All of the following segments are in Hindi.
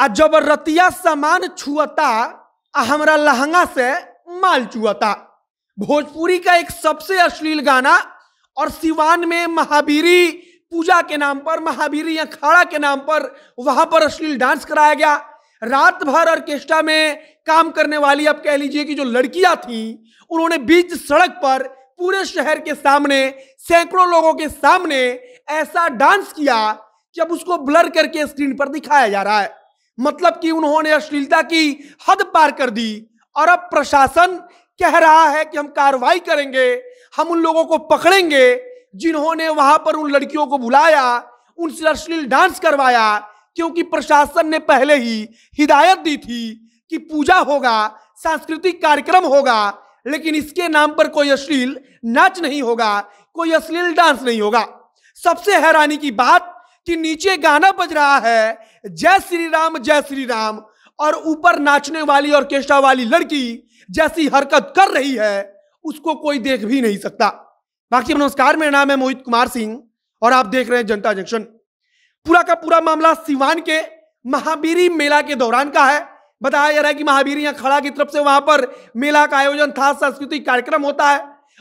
आ जबरतिया सामान छुअता आ हमरा लहंगा से माल चुअता भोजपुरी का एक सबसे अश्लील गाना और सिवान में महावीरी पूजा के नाम पर महावीरी अखाड़ा के नाम पर वहां पर अश्लील डांस कराया गया रात भर ऑर्केस्ट्रा में काम करने वाली आप कह लीजिए कि जो लड़कियां थी उन्होंने बीच सड़क पर पूरे शहर के सामने सैकड़ों लोगों के सामने ऐसा डांस किया जब उसको ब्लर करके स्क्रीन पर दिखाया जा रहा है मतलब कि उन्होंने अश्लीलता की हद पार कर दी और अब प्रशासन कह रहा है कि हम कार्रवाई करेंगे हम उन लोगों को पकड़ेंगे जिन्होंने वहां पर उन लड़कियों को बुलाया उनसे अश्लील डांस करवाया क्योंकि प्रशासन ने पहले ही हिदायत दी थी कि पूजा होगा सांस्कृतिक कार्यक्रम होगा लेकिन इसके नाम पर कोई अश्लील नाच नहीं होगा कोई अश्लील डांस नहीं होगा सबसे हैरानी की बात कि नीचे गाना बज रहा है जय श्री राम जय श्री राम और ऊपर नाचने वाली ऑर्केस्ट्रा वाली लड़की जैसी हरकत कर रही है उसको कोई देख भी नहीं सकता बाकी नमस्कार मेरा नाम है मोहित कुमार सिंह और आप देख रहे हैं जनता जंक्शन पूरा का पूरा मामला सिवान के महावीरी मेला के दौरान का है बताया जा रहा है कि महावीर यहाँ खड़ा की तरफ से वहां पर मेला का आयोजन था सांस्कृतिक कार्यक्रम होता है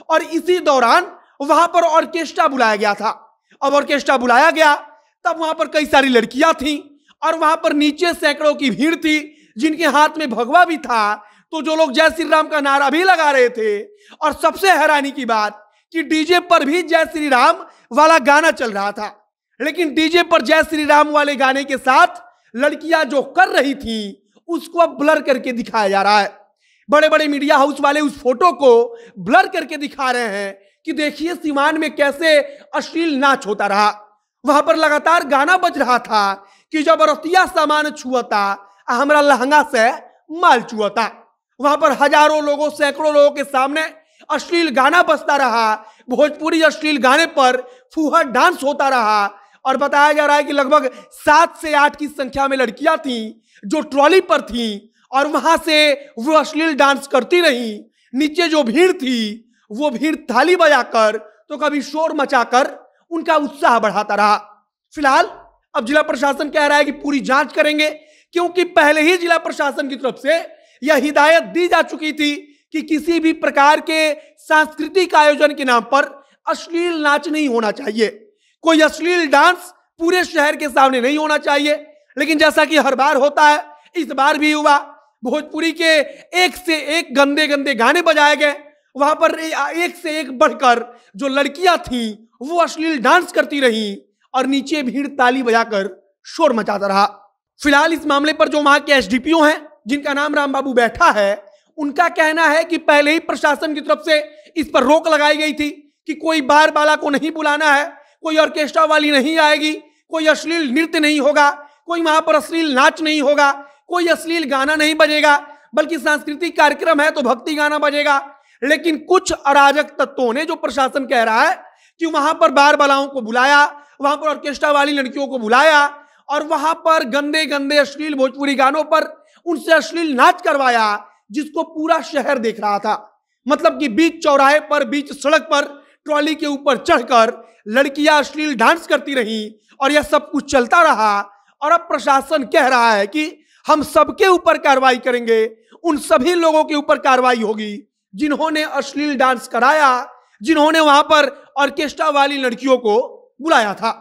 और इसी दौरान वहां पर ऑर्केस्ट्रा बुलाया गया था अब ऑर्केस्ट्रा बुलाया गया तब वहां पर कई सारी लड़कियां थी और वहां पर नीचे सैकड़ों की भीड़ थी जिनके हाथ में भगवा भी था तो जो लोग जय श्री राम का नारा भी लगा रहे थे और सबसे हैरानी की बात कि डीजे पर भी जय श्री राम वाला गाना चल रहा था लेकिन डीजे पर जय श्री राम वाले गाने के साथ लड़कियां जो कर रही थी उसको अब ब्लर करके दिखाया जा रहा है बड़े बड़े मीडिया हाउस वाले उस फोटो को ब्लर करके दिखा रहे हैं कि देखिए सीमान में कैसे अश्लील नाच होता रहा वहां पर लगातार गाना बज रहा था कि रतिया सामान छुआता आ हमारा लहंगा से माल छुआता वहां पर हजारों लोगों सैकड़ों लोगों के सामने अश्लील गाना बजता रहा भोजपुरी अश्लील गाने पर फूहर डांस होता रहा और बताया जा रहा है कि लगभग सात से आठ की संख्या में लड़कियां थीं जो ट्रॉली पर थीं और वहां से वो अश्लील डांस करती रहीं नीचे जो भीड़ थी वो भीड़ थाली बजाकर तो कभी शोर मचाकर उनका उत्साह बढ़ाता रहा फिलहाल अब जिला प्रशासन कह रहा है कि पूरी जांच करेंगे क्योंकि पहले ही जिला प्रशासन की तरफ से यह हिदायत दी जा चुकी थी कि किसी भी प्रकार के सांस्कृतिक आयोजन के नाम पर अश्लील नाच नहीं होना चाहिए कोई अश्लील डांस पूरे शहर के सामने नहीं होना चाहिए लेकिन जैसा कि हर बार होता है इस बार भी हुआ भोजपुरी के एक से एक गंदे गंदे गाने बजाए गए वहां पर एक से एक बढ़कर जो लड़कियां थीं वो अश्लील डांस करती रही और नीचे भीड़ ताली बजाकर शोर मचाता रहा फिलहाल इस मामले पर जो वहां के एसडीपीओ हैं जिनका नाम राम बाबू बैठा है उनका कहना है कि पहले ही प्रशासन की तरफ से इस पर रोक लगाई गई थी कि कोई बार बाला को नहीं बुलाना है कोई ऑर्केस्ट्रा वाली नहीं आएगी कोई अश्लील नृत्य नहीं होगा कोई वहां पर अश्लील नाच नहीं होगा कोई अश्लील गाना नहीं बजेगा बल्कि सांस्कृतिक कार्यक्रम है तो भक्ति गाना बजेगा लेकिन कुछ अराजक तत्वों ने जो प्रशासन कह रहा है कि वहां पर बार बलाओं को बुलाया वहां पर ऑर्केस्ट्रा वाली लड़कियों को बुलाया और वहां पर गंदे गंदे अश्लील भोजपुरी गानों पर उनसे अश्लील नाच करवाया जिसको पूरा शहर देख रहा था मतलब कि बीच चौराहे पर बीच सड़क पर ट्रॉली के ऊपर चढ़कर लड़कियां अश्लील डांस करती रही और यह सब कुछ चलता रहा और अब प्रशासन कह रहा है कि हम सबके ऊपर कार्रवाई करेंगे उन सभी लोगों के ऊपर कार्रवाई होगी जिन्होंने अश्लील डांस कराया जिन्होंने वहां पर ऑर्केस्ट्रा वाली लड़कियों को बुलाया था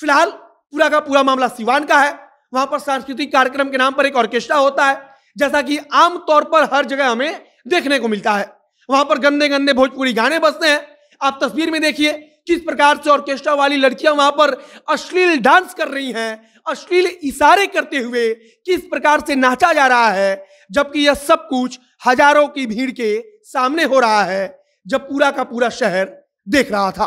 फिलहाल पूरा का पूरा मामला सिवान का है वहां पर सांस्कृतिक कार्यक्रम के नाम पर एक ऑर्केस्ट्रा होता है जैसा कि आमतौर पर हर जगह हमें देखने को मिलता है वहां पर गंदे गंदे भोजपुरी गाने बसते हैं आप तस्वीर में देखिए किस प्रकार से ऑर्केस्ट्रा वाली लड़कियां वहां पर अश्लील डांस कर रही हैं अश्लील इशारे करते हुए किस प्रकार से नाचा जा रहा है जबकि यह सब कुछ हजारों की भीड़ के सामने हो रहा है जब पूरा का पूरा शहर देख रहा था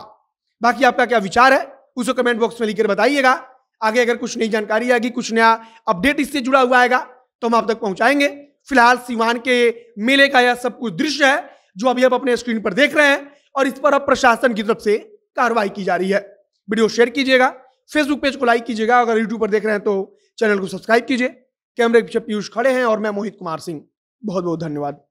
बाकी आपका क्या विचार है उसे कमेंट बॉक्स में लिखकर बताइएगा आगे अगर कुछ नई जानकारी आएगी कुछ नया अपडेट इससे जुड़ा हुआ आएगा तो हम आप तक पहुंचाएंगे फिलहाल सिवान के मेले का यह सब कुछ दृश्य है जो अभी आप अपने स्क्रीन पर देख रहे हैं और इस पर अब प्रशासन की तरफ से कार्रवाई की जा रही है वीडियो शेयर कीजिएगा फेसबुक पेज को लाइक कीजिएगा अगर यूट्यूब पर देख रहे हैं तो चैनल को सब्सक्राइब कीजिए कैमरे के पीछे पीयूष खड़े हैं और मैं मोहित कुमार सिंह बहुत बहुत धन्यवाद